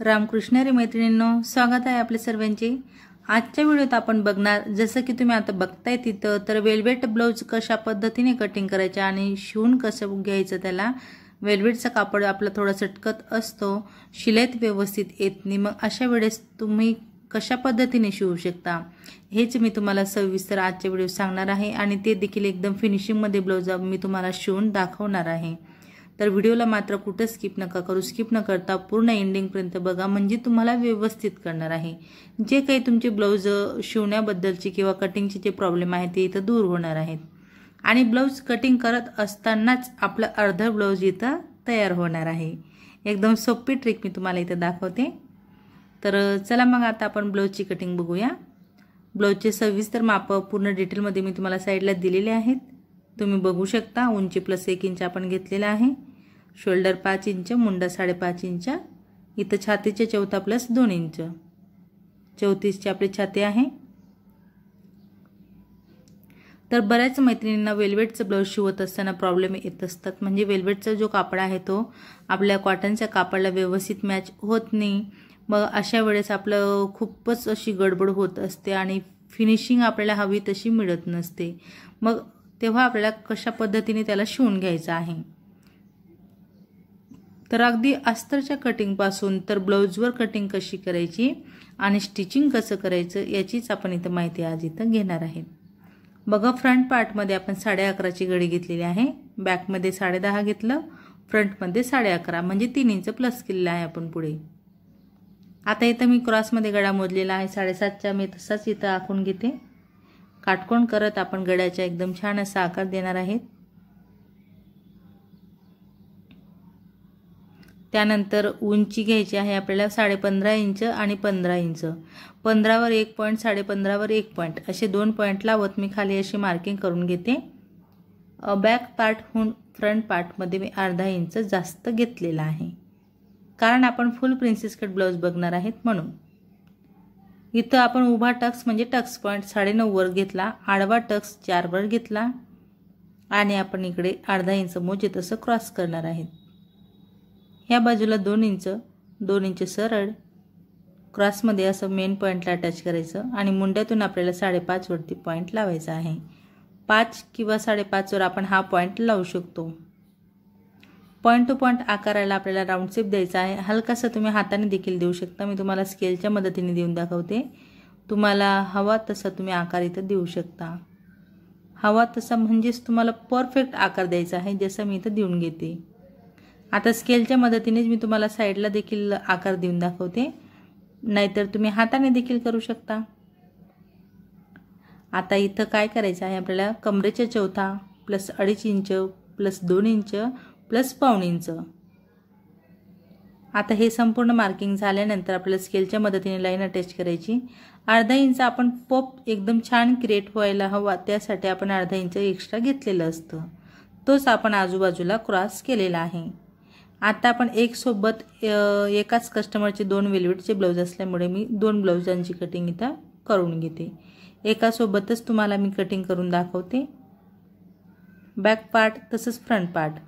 रे मैत्रिणींनो स्वागत आहे आपल्या सर्वांचे आजच्या व्हिडिओत आपण बघणार जसं की तुम्ही आता बघताय तिथं तर वेलवेट ब्लाऊज कशा पद्धतीने कटिंग करायचं आणि शिवून कसं घ्यायचं त्याला वेलवेटचं कापड आपला थोडा सटकत असतो शिलाईत व्यवस्थित येत नाही मग अशा वेळेस तुम्ही कशा पद्धतीने शिवू शकता हेच मी तुम्हाला सविस्तर आजच्या व्हिडिओ सांगणार आहे आणि ते देखील एकदम फिनिशिंगमध्ये ब्लाऊज मी तुम्हाला शिवून दाखवणार आहे तर व्हिडिओला मात्र कुठं स्किप नका करू स्किप न करता पूर्ण एंडिंगपर्यंत बघा म्हणजे तुम्हाला व्यवस्थित करणार आहे जे काही तुमचे ब्लाऊज शिवण्याबद्दलची किंवा कटिंगचे जे प्रॉब्लेम आहे ते इथं दूर होणार आहेत आणि ब्लाऊज कटिंग करत असतानाच आपलं अर्धं ब्लाऊज इथं तयार होणार आहे एकदम सोपी ट्रिक मी तुम्हाला इथं दाखवते तर चला मग आता आपण ब्लाऊजची कटिंग बघूया ब्लाऊजचे सविस्तर माप पूर्ण डिटेलमध्ये मी तुम्हाला साईडला दिलेले आहेत तुम्ही बघू शकता उंची प्लस एक इंच आपण घेतलेला आहे शोल्डर पाच इंच मुंडा साडेपाच इंच इथं छातीचे चौथा प्लस दोन इंच चौतीसची आपली छाती आहे तर बऱ्याच मैत्रिणींना वेल्वेटचं ब्लाऊज शिवत असताना प्रॉब्लेम येत असतात म्हणजे वेल्वेटचा जो कापड आहे तो आपल्या कॉटनच्या कापडला व्यवस्थित मॅच होत नाही मग अशा वेळेस आपलं खूपच अशी गडबड होत असते आणि फिनिशिंग आपल्याला हवी तशी मिळत नसते मग तेव्हा आपल्याला कशा पद्धतीने त्याला शिवून घ्यायचं आहे तर अगदी अस्तरच्या कटिंगपासून तर ब्लाऊजवर कटिंग कशी करायची आणि स्टिचिंग कसं करायचं याचीच आपण इथं माहिती आज इथं घेणार आहे बघा फ्रंट पार्टमध्ये आपण साडे अकराची घडी घेतलेली आहे बॅकमध्ये साडे दहा घेतलं फ्रंटमध्ये साडे अकरा म्हणजे तीन इंच प्लस केलेलं आहे आपण पुढे आता इथं मी क्रॉसमध्ये गडा मोजलेला आहे साडेसातच्या मी तसाच इथं आखून घेते काटकोण करत आपण गड्याचा एकदम छान असा आकार देणार आहेत त्यानंतर उंची घ्यायची आहे आपल्याला पंधरा इंच आणि पंधरा इंच पंधरावर एक पॉईंट पंधरावर एक पॉईंट असे दोन पॉईंट लावत मी खाली अशी मार्किंग करून घेते बॅक पार्टहून फ्रंट पार्टमध्ये मी अर्धा इंच जास्त घेतलेला आहे कारण आपण फुल प्रिन्सेस कट ब्लाऊज बघणार आहेत म्हणून इथं आपण उभा टक्स म्हणजे टक्स पॉईंट साडेनऊवर घेतला आडवा टक्स चारवर घेतला आणि आपण इकडे अर्धा इंच मोजे तसं क्रॉस करणार आहेत ह्या बाजूला दोन इंच दोन इंच सरळ क्रॉसमध्ये असं मेन पॉईंटला अटॅच करायचं आणि मुंड्यातून आपल्याला साडेपाचवरती पॉईंट लावायचा आहे पाच किंवा साडेपाचवर आपण हा पॉईंट लावू शकतो पॉईंट टू पॉईंट आकाराला आपल्याला राऊंड शेप द्यायचा आहे हलकासा तुम्ही हाताने देखील देऊ शकता मी तुम्हाला स्केलच्या मदतीने देऊन दाखवते तुम्हाला हवा तसा तुम्ही आकार इथं देऊ शकता हवा तसा म्हणजेच तुम्हाला परफेक्ट आकार द्यायचा आहे जसा मी इथं देऊन घेते आता स्केलच्या मदतीनेच मी तुम्हाला साईडला देखील आकार देऊन दाखवते नाहीतर तुम्ही हाताने देखील करू शकता आता इथं काय करायचं आहे आपल्याला कमरेच्या चौथा प्लस अडीच इंच प्लस दोन इंच प्लस इंच आता हे संपूर्ण मार्किंग झाल्यानंतर आपल्याला स्केलच्या मदतीने लाईन अटॅच करायची अर्धा इंच आपण पॉप एकदम छान क्रिएट व्हायला हवा त्यासाठी आपण अर्धा इंच एक्स्ट्रा घेतलेलं असतं तोच आपण आजूबाजूला क्रॉस केलेला आहे आता आपण एक सोबत एकाच कस्टमरचे दोन वेलवेटचे ब्लाऊज असल्यामुळे मी दोन ब्लाऊजांची कटिंग इथं करून घेते एकासोबतच तुम्हाला मी कटिंग करून दाखवते बॅक पार्ट तसंच फ्रंट पार्ट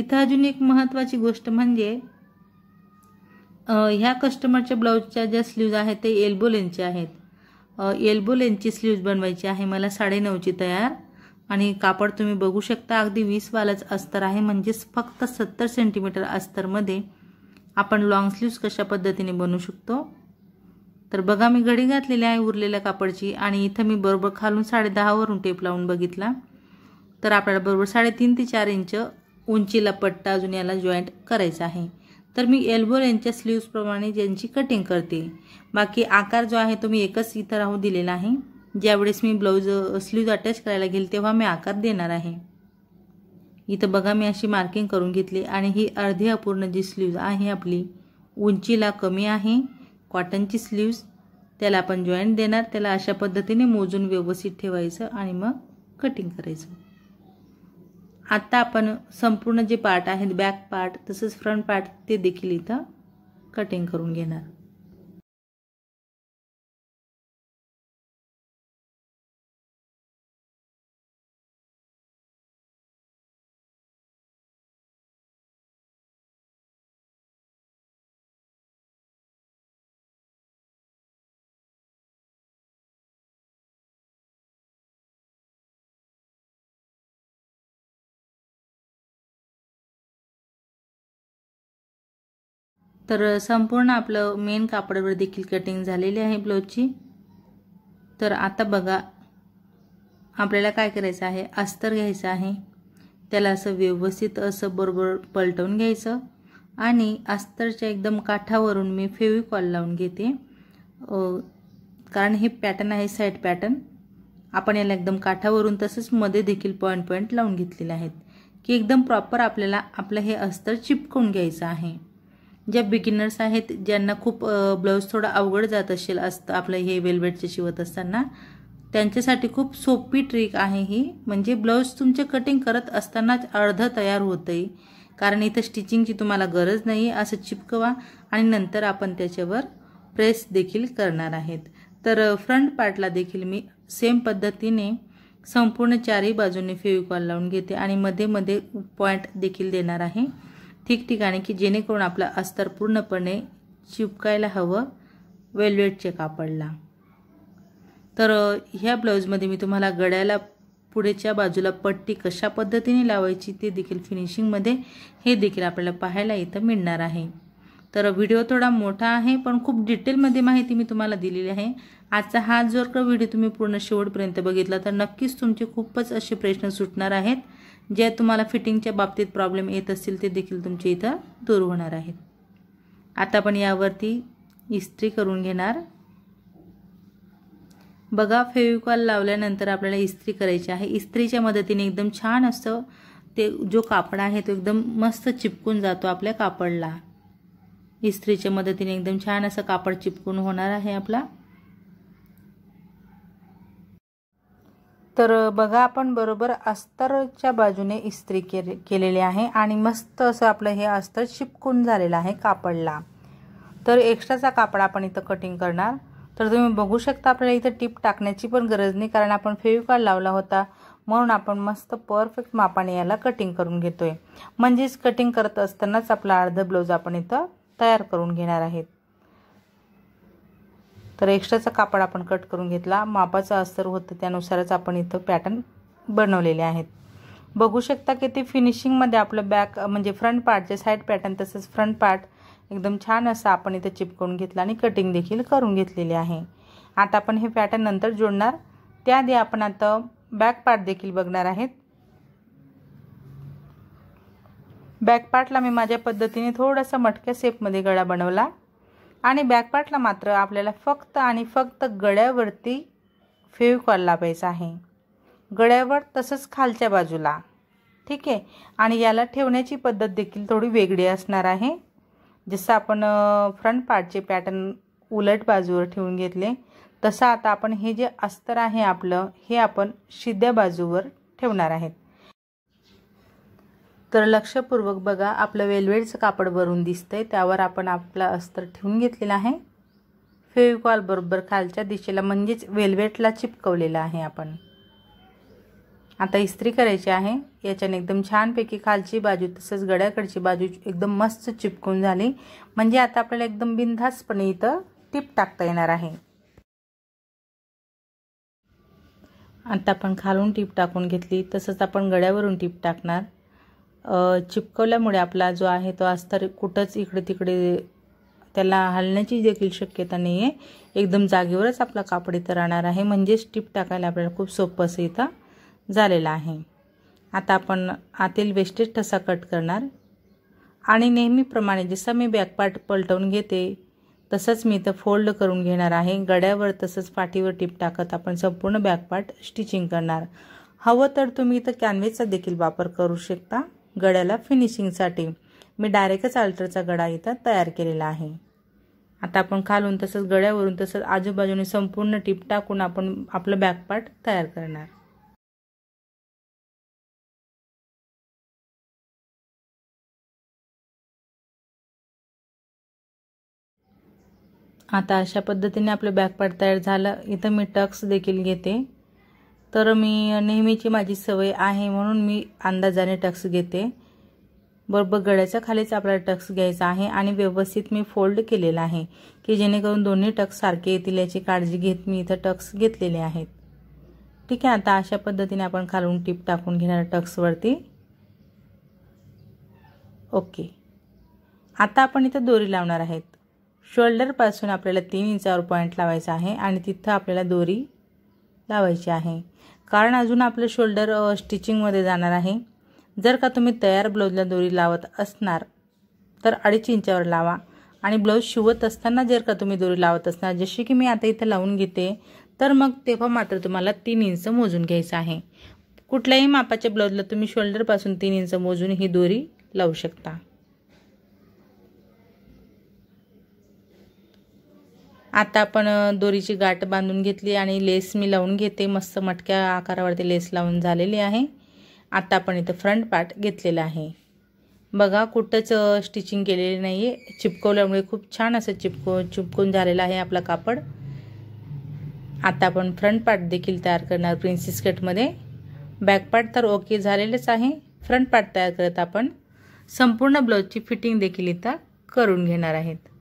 इथं अजून एक महत्त्वाची गोष्ट म्हणजे ह्या कस्टमरच्या ब्लाऊजच्या ज्या स्लीव्ज आहेत ते एल्बो लेनचे आहेत एल्बो लेनची स्लीव्ज बनवायची आहे मला साडेनऊची तयार आणि कापड तुम्ही बघू शकता अगदी वीसवालाच अस्तर आहे म्हणजेच फक्त सत्तर सेंटीमीटर अस्तरमध्ये आपण लाँग स्लीव्ज कशा पद्धतीने बनवू शकतो तर बघा मी घडी घातलेली आहे उरलेल्या कापडची आणि इथं मी बरोबर खालून साडेदहावरून टेप लावून बघितला तर आपल्याला बरोबर साडेतीन ते चार इंच उंचीला पट्टा अजून याला जॉईंट करायचा आहे तर मी एल्बो यांच्या स्लीव्सप्रमाणे ज्यांची कटिंग करते बाकी आकार जो आहे तो मी एकच इथं राहू दिलेला आहे ज्यावेळेस मी ब्लाऊज स्लीव्ज अटॅच करायला घेईल तेव्हा मी आकार देणार आहे इथं बघा मी अशी मार्किंग करून घेतली आणि ही अर्धी अपूर्ण जी स्लीव्ज आहे आपली उंचीला कमी आहे कॉटनची स्लीव्ज त्याला आपण जॉईंट देणार त्याला अशा पद्धतीने मोजून व्यवस्थित ठेवायचं आणि मग कटिंग करायचं आत्ता आपण संपूर्ण जे पार्ट आहेत बॅक पार्ट तसंच फ्रंट पार्ट ते देखील इथं कटिंग करून घेणार तर संपूर्ण आपलं मेन कापडावर देखील कटिंग झालेली आहे ब्लाऊजची तर आता बघा आपल्याला काय करायचं आहे अस्तर घ्यायचं आहे त्याला असं व्यवस्थित असं बरोबर पलटवून घ्यायचं आणि अस्तरच्या एकदम काठावरून मी फेविकॉल लावून घेते कारण हे पॅटर्न आहे साईड पॅटर्न आपण याला एकदम काठावरून तसंच मध्ये देखील पॉईंट पॉईंट लावून घेतलेले आहेत की एकदम प्रॉपर आपल्याला आपलं हे अस्तर चिपकून घ्यायचं आहे ज्या बिगिनर्स आहेत ज्यांना खूप ब्लाऊज थोडा अवघड जात असेल असतं आपलं हे वेलवेटचे शिवत असताना त्यांच्यासाठी खूप सोपी ट्रिक आहे ही म्हणजे ब्लाऊज तुमचे कटिंग करत असतानाच अर्ध तयार होतं कारण इथं स्टिचिंगची तुम्हाला गरज नाही असं चिपकवा आणि नंतर आपण त्याच्यावर प्रेस देखील करणार आहेत तर फ्रंट पार्टला देखील मी सेम पद्धतीने संपूर्ण चारही बाजूने फेविकॉल लावून घेते आणि मध्ये मध्ये पॉईंट देखील देणार आहे ठिकठिकाणी की जेणेकरून आपलं अस्तर पूर्णपणे चिपकायला हवं वेल्वेटचे कापडला तर ह्या ब्लाऊजमध्ये मी तुम्हाला गड्याला पुढेच्या बाजूला पट्टी कशा पद्धतीने लावायची ते देखील फिनिशिंगमध्ये हे देखील आपल्याला पाहायला इथं मिळणार आहे तर व्हिडिओ थोडा मोठा आहे पण खूप डिटेलमध्ये माहिती मी तुम्हाला दिलेली आहे आजचा हा जर का व्हिडिओ तुम्ही पूर्ण शेवटपर्यंत बघितला तर नक्कीच तुमचे खूपच असे प्रश्न सुटणार आहेत ज्या तुम्हाला फिटिंगच्या बाबतीत प्रॉब्लेम येत असतील ते देखील तुमचे इथं दूर होणार आहेत आता आपण यावरती इस्त्री करून घेणार बघा फेविकॉल लावल्यानंतर आपल्याला इस्त्री करायची आहे इस्त्रीच्या मदतीने एकदम छान असं ते जो कापड आहे तो एकदम मस्त चिपकून जातो आपल्या कापडला इस्त्रीच्या मदतीने एकदम छान असं कापड चिपकून होणार आहे आपला तर बघा आपण बरोबर अस्तरच्या बाजूने इस्त्री के केलेली आहे आणि मस्त असं आपलं हे अस्तर चिपकून झालेलं आहे कापडला तर एक्स्ट्राचा कापड आपण इथं कटिंग करणार तर तुम्ही बघू शकता आपल्याला इथं टिप टाकण्याची पण गरज नाही कारण आपण फेविकॉल लावला होता म्हणून आपण मस्त परफेक्ट मापाने याला कटिंग करून घेतोय म्हणजेच कटिंग करत असतानाच आपला अर्ध ब्लाऊज आपण इथं तयार करून घेणार आहेत तर एक्स्ट्राचा कापड आपण कट करून घेतला मापाचं अस्तर होतं त्यानुसारच आपण इथं पॅटर्न बनवलेले आहेत बघू शकता की ते फिनिशिंगमध्ये आपलं बॅक म्हणजे फ्रंट पार्टचे साईड पॅटर्न तसंच फ्रंट पार्ट एकदम छान असं आपण इथं चिपकवून घेतला आणि कटिंग देखील करून घेतलेली आहे आता आपण हे पॅटर्न नंतर जोडणार त्याआधी आपण आता बॅक पार्ट देखील बघणार आहेत बॅक पार्टला मी माझ्या पद्धतीने थोडासा मटक्या सेपमध्ये गळा बनवला आणि बॅकपार्टला मात्र आपल्याला फक्त आणि फक्त गळ्यावरती फेविकॉल लावायचा आहे गळ्यावर तसंच खालच्या बाजूला ठीक आहे आणि याला ठेवण्याची पद्धत देखील थोडी वेगळी असणार आहे जसं आपण फ्रंट पार्टचे पॅटर्न उलट बाजूवर ठेवून घेतले तसं आता आपण हे जे अस्तर आहे आपलं हे आपण शिद्या बाजूवर ठेवणार आहेत तर लक्षपूर्वक बघा आपलं वेलवेडचं कापड भरून दिसतंय त्यावर आपण आपलं अस्तर ठेवून घेतलेलं आहे फेविकॉल बरोबर खालच्या दिशेला म्हणजेच वेलवेटला चिपकवलेलं आहे आपण आता इस्त्री करायची आहे याच्याने एकदम छानपैकी खालची बाजू तसंच गड्याकडची बाजू एकदम मस्त चिपकून झाली म्हणजे आता आपल्याला एकदम बिनधास्तपणे इथं टिप टाकता येणार आहे आता आपण खालून टीप टाकून घेतली तसंच आपण गड्यावरून टीप टाकणार चिपकवल्यामुळे आपला जो आहे तो अस्तर कुठंच इकडे तिकडे त्याला हलण्याची देखील शक्यता नाही आहे एकदम जागेवरच आपला कापड इथं राहणार आहे म्हणजे स्टिप टाकायला आपल्याला खूप सोपं असं इथं झालेलं आहे आता आपण आतील वेस्टेज ठसा कट करणार आणि नेहमीप्रमाणे जसं मी बॅकपार्ट पलटवून घेते तसंच मी इथं फोल्ड करून घेणार आहे गड्यावर तसंच पाठीवर टिप टाकत आपण संपूर्ण बॅकपार्ट स्टिचिंग करणार हवं तर तुम्ही इथं कॅनव्हेसचा देखील वापर करू शकता गड्याला फिनिशिंगसाठी मी डायरेक्टच अल्टरचा गडा इथं तयार केलेला आहे आता आपण खालून तसंच गड्यावरून तसंच आजूबाजूने संपूर्ण टीप टाकून आपण आपलं बॅकपार्ट तयार करणार आता अशा पद्धतीने आपलं बॅकपार्ट तयार झालं इथं मी टक्स देखील घेते तर मी नेहमीची माझी सवय आहे म्हणून मी अंदाजाने टक्स घेते बरोबर गळ्याच्या खालीच आपल्याला टक्स घ्यायचा आहे आणि व्यवस्थित मी फोल्ड केलेला आहे की जेणेकरून दोन्ही टक्स सारखे येतील याची काळजी घेत मी इथं टक्स घेतलेले आहेत ठीक आहे आता अशा पद्धतीने आपण खालून टीप टाकून घेणार टक्सवरती ओके आता आपण इथं दोरी लावणार आहेत शोल्डरपासून आपल्याला तीन इंचावर पॉईंट लावायचा आहे आणि तिथं आपल्याला दोरी लावायची आहे कारण अजून आपलं शोल्डर स्टिचिंगमध्ये जाणार आहे जर का तुम्ही तयार ब्लाऊजला दोरी लावत असणार तर अडीच इंचावर लावा आणि ब्लाऊज शिवत असताना जर का तुम्ही दोरी लावत असणार जशी की मी आता इथं लावून घेते तर मग तेव्हा मात्र तुम्हाला तीन इंच मोजून घ्यायचं आहे कुठल्याही मापाच्या ब्लाऊजला तुम्ही शोल्डरपासून तीन इंच मोजून ही दोरी लावू शकता आता आपण दोरीची गाठ बांधून घेतली आणि लेस मी लावून घेते मस्त मटक्या आकारावरती लेस लावून झालेली आहे आता आपण इथं फ्रंट पार्ट घेतलेला आहे बघा कुठंच स्टिचिंग केलेली नाही आहे चिपकवल्यामुळे खूप छान असं चिपको चिपकून झालेलं आहे आपला कापड आता आपण फ्रंट पार्ट देखील तयार करणार प्रिन्सेस कटमध्ये बॅक पार्ट तर ओके झालेलेच आहे फ्रंट पार्ट तयार करत आपण संपूर्ण ब्लाऊजची फिटिंग देखील इथं करून घेणार आहेत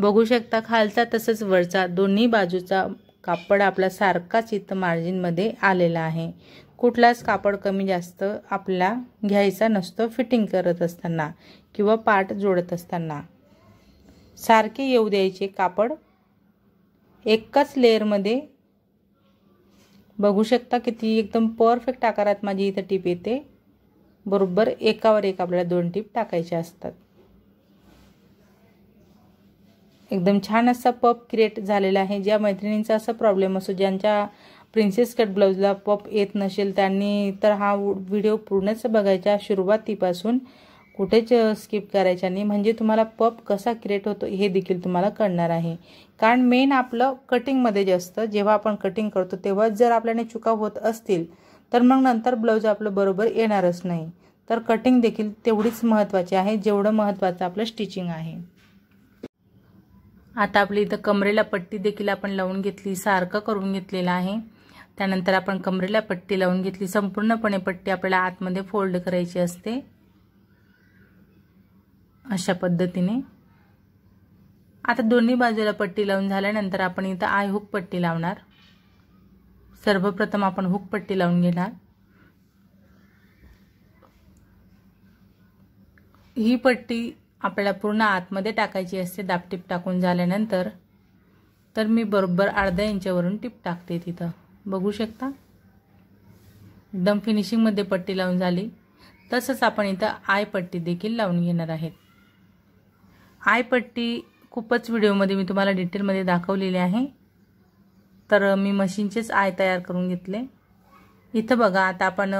बघू शकता खालचा तसंच वरचा दोन्ही बाजूचा कापड आपला सारखाच इथं मार्जिनमध्ये आलेला आहे कुठलाच कापड कमी जास्त आपला घ्यायचा नसतो फिटिंग करत असताना किंवा पार्ट जोडत असताना सारखे येऊ द्यायचे कापड एकाच लेअरमध्ये बघू शकता किती एकदम परफेक्ट आकारात माझी इथं टीप येते बरोबर एकावर एक आपल्याला दोन टीप टाकायचे असतात एकदम छान असा पप क्रिएट झालेला आहे ज्या मैत्रिणींचा असा प्रॉब्लेम असो ज्यांच्या प्रिन्सेस कट ब्लाऊजला पप येत नसेल त्यांनी तर हा व्हिडिओ पूर्णच बघायचा सुरुवातीपासून कुठेच स्किप करायचा नाही म्हणजे तुम्हाला पप कसा क्रिएट होतो हे देखील तुम्हाला कळणार आहे कारण मेन आपलं कटिंगमध्ये जे असतं जेव्हा आपण कटिंग करतो तेव्हाच जर आपल्याने चुका होत असतील तर मग नंतर ब्लाऊज आपलं बरोबर येणारच नाही तर कटिंग देखील तेवढीच महत्त्वाची आहे जेवढं महत्त्वाचं आपलं स्टिचिंग आहे आता आपली इथं कमरेला पट्टी देखील आपण लावून घेतली सारखं करून घेतलेलं आहे त्यानंतर आपण कमरेला पट्टी लावून घेतली संपूर्णपणे पट्टी आपल्याला आतमध्ये फोल्ड करायची असते अशा पद्धतीने आता दोन्ही बाजूला पट्टी लावून झाल्यानंतर आपण इथं आय हुक पट्टी लावणार सर्वप्रथम आपण हुक पट्टी लावून घेणार ही पट्टी आपल्याला पूर्ण आतमध्ये टाकायची असते दापटीप टाकून झाल्यानंतर तर मी बरोबर अर्ध्या इंचावरून टीप टाकते तिथं बघू शकता एकदम फिनिशिंगमध्ये पट्टी लावून झाली तसंच आपण इथं आय पट्टी देखील लावून घेणार आहेत आय पट्टी खूपच व्हिडिओमध्ये मी तुम्हाला डिटेलमध्ये दाखवलेली आहे तर मी मशीनचेच आय तयार करून घेतले इथं बघा आता आपण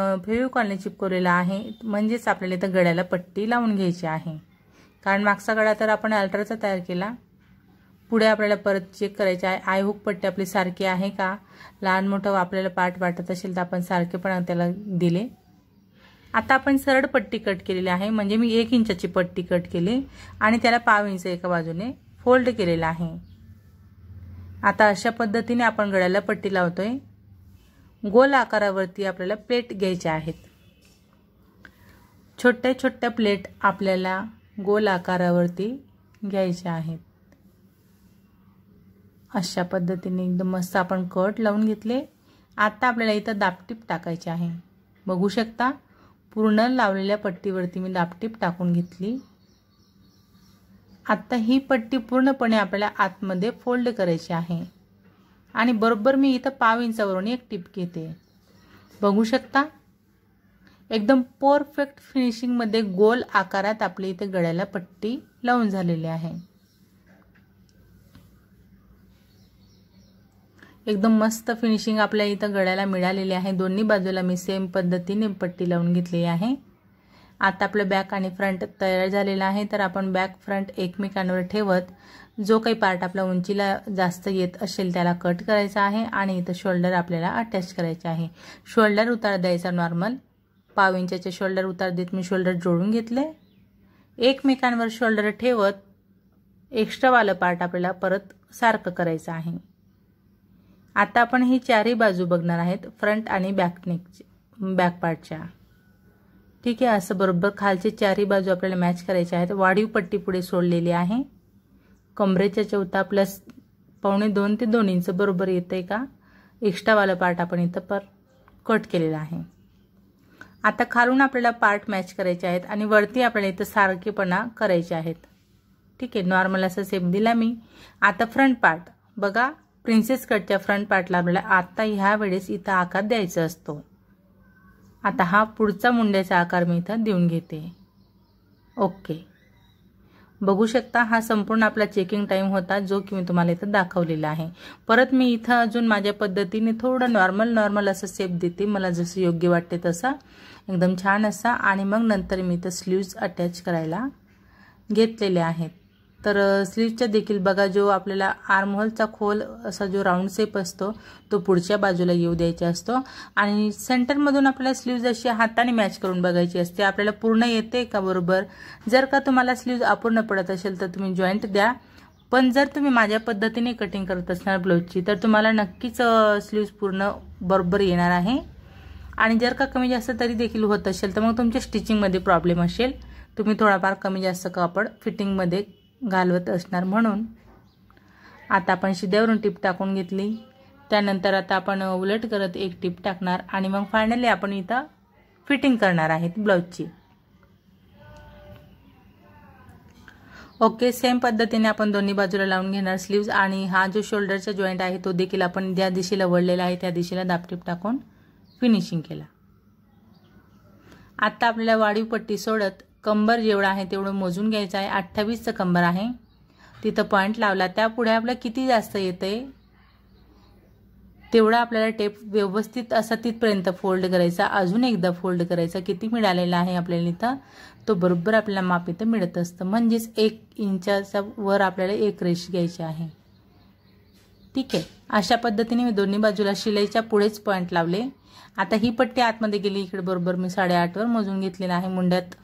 कॉलने चिपकवलेला आहे म्हणजेच आपल्याला इथं गळ्याला पट्टी लावून घ्यायची आहे कारण मागचा गळा तर आपण अल्ट्राचा तयार केला पुढे आपल्याला परत चेक करायचे आहे आय हुक पट्टी आपली सारखी आहे का लहान मोठं आपल्याला पार्ट वाटत असेल तर आपण पण त्याला दिले आता आपण सरळ पट्टी कट केलेली आहे म्हणजे मी एक इंचाची पट्टी कट केली आणि त्याला पाव इंच एका बाजूने फोल्ड केलेला आहे आता अशा पद्धतीने आपण गळ्याला पट्टी लावतोय गोल आकारावरती आपल्याला प्लेट घ्यायच्या आहेत छोट्या छोट्या प्लेट आपल्याला गोल आकारावरती घ्यायच्या आहेत अशा पद्धतीने एकदम मस्त आपण कट लावून घेतले आता आपल्याला इथं दापटीप टाकायची आहे बघू शकता पूर्ण लावलेल्या पट्टीवरती मी दापटीप टाकून घेतली आत्ता ही पट्टी पूर्णपणे आपल्याला आतमध्ये फोल्ड करायची आहे आणि बरोबर मी इथं पाव इंचावरून एक टिप घेते बघू शकता एकदम परफेक्ट फिनिशिंगमध्ये गोल आकारात आपल्या इथे गळ्याला पट्टी लावून झालेली आहे एकदम मस्त फिनिशिंग आपल्या इथं गळ्याला मिळालेली आहे दोन्ही बाजूला मी सेम पद्धतीने पट्टी लावून घेतली आहे आता आपलं बॅक आणि फ्रंट तयार झालेला आहे तर आपण बॅक फ्रंट एकमेकांवर ठेवत जो काही पार्ट आपल्या उंचीला जास्त येत असेल त्याला कट करायचा आहे आणि इथं शोल्डर आपल्याला अटॅच करायचे आहे शोल्डर उतार द्यायचा नॉर्मल पाव इंचाचे शोल्डर उतार देत मी शोल्डर जोडून घेतले एकमेकांवर शोल्डर ठेवत एक्स्ट्रावालं पार्ट आपल्याला परत सारखं करायचं आहे आता आपण ही चारही बाजू बघणार आहेत फ्रंट आणि बॅकनेकची बॅक पार्टच्या ठीक आहे असं बरोबर खालचे चारही बाजू आपल्याला मॅच करायच्या आहेत वाढीव पट्टी पुढे सोडलेली आहे कमरेच्या चौथा प्लस पावणे दोन ते दोन इंच बरोबर येतं आहे का एक्स्ट्रावालं पार्ट आपण इथं पर कट केलेला आहे आता खालून आपल्याला पार्ट मॅच करायचे आहेत आणि वरती आपल्याला इथं सारखेपणा करायचे आहेत ठीक आहे नॉर्मल असं सेप दिला मी आता फ्रंट पार्ट बघा प्रिन्सेस कटच्या फ्रंट पार्टला आपल्याला आत्ता ह्या वेळेस इथं आकार द्यायचा असतो आता हा पुढचा मुंड्याचा आकार मी इथं देऊन घेते ओके बघू शकता हा संपूर्ण आपला चेकिंग टाईम होता जो की मी तुम्हाला इथं दाखवलेला आहे परत मी इथं अजून माझ्या पद्धतीने थोडं नॉर्मल नॉर्मल असं सेप देते मला जसं योग्य वाटते तसा एकदम छान असा आणि मग नंतर मी इथं स्लीव्ज अटॅच करायला घेतलेले आहेत तर स्लीवच्या देखील बघा जो आपल्याला आर्महोलचा खोल असा जो राऊंड शेप असतो तो पुढच्या बाजूला येऊ द्यायचा असतो आणि सेंटरमधून आपल्याला स्लीव्ज अशी हाताने मॅच करून बघायची असते आपल्याला पूर्ण येते का बरोबर जर का तुम्हाला स्लीव्ज अपूर्ण पडत असेल तर तुम्ही जॉईंट द्या पण जर तुम्ही माझ्या पद्धतीने कटिंग करत असणार ब्लाऊजची तर तुम्हाला नक्कीच स्लीव्ज पूर्ण बरोबर येणार आहे आणि जर का कमी जास्त तरी देखील होत असेल तर मग तुमच्या स्टिचिंगमध्ये प्रॉब्लेम असेल तुम्ही थोडाफार कमी जास्त कापड फिटिंगमध्ये घालवत असणार म्हणून आता आपण शिद्यावरून टीप टाकून घेतली त्यानंतर आता आपण उलट करत एक टीप टाकणार आणि मग फायनली आपण इथं फिटिंग करणार आहेत ब्लाऊजची ओके सेम पद्धतीने आपण दोन्ही बाजूला लावून घेणार स्लीव्ज आणि हा जो शोल्डरचा जॉईंट आहे तो देखील आपण ज्या दिशेला वळलेला आहे त्या दिशेला दापटीप टाकून फिनिशिंग केला आता आपल्याला वाढीव पट्टी सोडत कंबर जेवढं आहे तेवढं मोजून घ्यायचं आहे अठ्ठावीसचं कंबर आहे तिथं पॉईंट लावला त्यापुढे आपलं किती जास्त आहे तेवढा आपल्याला टेप व्यवस्थित असा तिथपर्यंत फोल्ड करायचा अजून एकदा फोल्ड करायचा किती मिळालेला आहे आपल्याला इथं तो बरोबर आपल्याला माप इथं मिळत असतं म्हणजेच एक इंचाचा वर आपल्याला एक रेश घ्यायची आहे ठीक आहे अशा पद्धतीने मी दोन्ही बाजूला शिलाईच्या पुढेच पॉईंट लावले आता ही पट्टी आतमध्ये गेली इकडे बरोबर मी साडेआठवर मोजून घेतलेला आहे मुंड्यात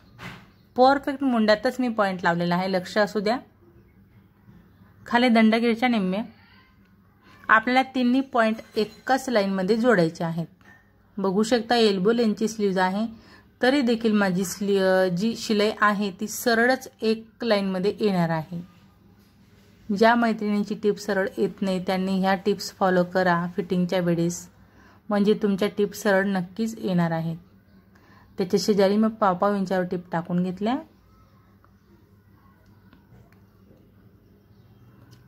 परफेक्ट मुंड्यातच मी पॉईंट लावलेला आहे लक्ष असू द्या खाली दंडगिरीच्या निम्मे आपल्याला तिन्ही पॉईंट एकाच लाईनमध्ये जोडायचे आहेत बघू शकता एल्बो लेनची स्लीव्ज आहे तरी देखील माझी स्ली जी शिलाई आहे ती सरळच एक लाईनमध्ये येणार आहे ज्या मैत्रिणींची टिप्स सरळ येत नाही त्यांनी ह्या टिप्स फॉलो करा फिटिंगच्या वेळेस म्हणजे तुमच्या टिप्स सरळ नक्कीच येणार आहेत त्याच्या शेजारी मग पावपाव पाव इंचावर टिप टाकून घेतल्या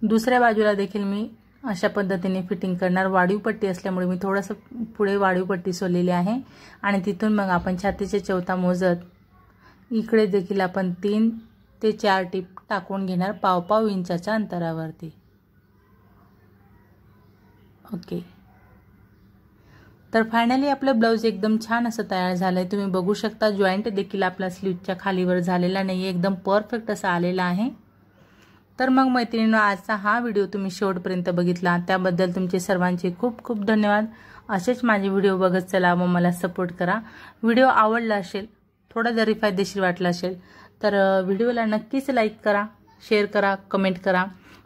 दुसऱ्या बाजूला देखील मी अशा पद्धतीने फिटिंग करणार वाढीव पट्टी असल्यामुळे मी थोडंसं पुढे वाढीव पट्टी सोडलेली आहे आणि तिथून मग आपण छातीचे चौथा मोजत इकडे देखील आपण तीन ते चार टिप टाकून घेणार पावपाव इंचाच्या अंतरावरती ओके तर फायनली आपलं ब्लाऊज एकदम छान असं तयार झालं आहे तुम्ही बघू शकता जॉईंट देखील आपला स्लीवच्या खालीवर झालेला नाही एकदम परफेक्ट असा आलेला आहे तर मग मैत्रिणीनं आजचा हा व्हिडिओ तुम्ही शेवटपर्यंत बघितला त्याबद्दल तुमचे सर्वांचे खूप खूप धन्यवाद असेच माझे व्हिडिओ बघत चला व मला सपोर्ट करा व्हिडिओ आवडला असेल थोडा जरी फायदेशीर वाटला असेल तर व्हिडिओला नक्कीच लाईक करा शेअर करा कमेंट करा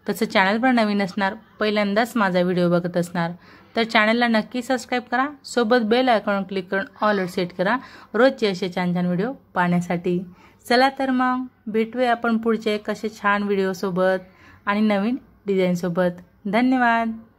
तसं पण नवीन असणार पहिल्यांदाच माझा व्हिडिओ बघत असणार तर चॅनलला नक्की सबस्क्राईब करा सोबत बेल आयकॉन क्लिक करून ऑलवर सेट करा रोजचे असे छान छान व्हिडिओ पाहण्यासाठी चला तर मग भेटूया आपण पुढचे कसे छान व्हिडिओसोबत आणि नवीन डिझाईनसोबत धन्यवाद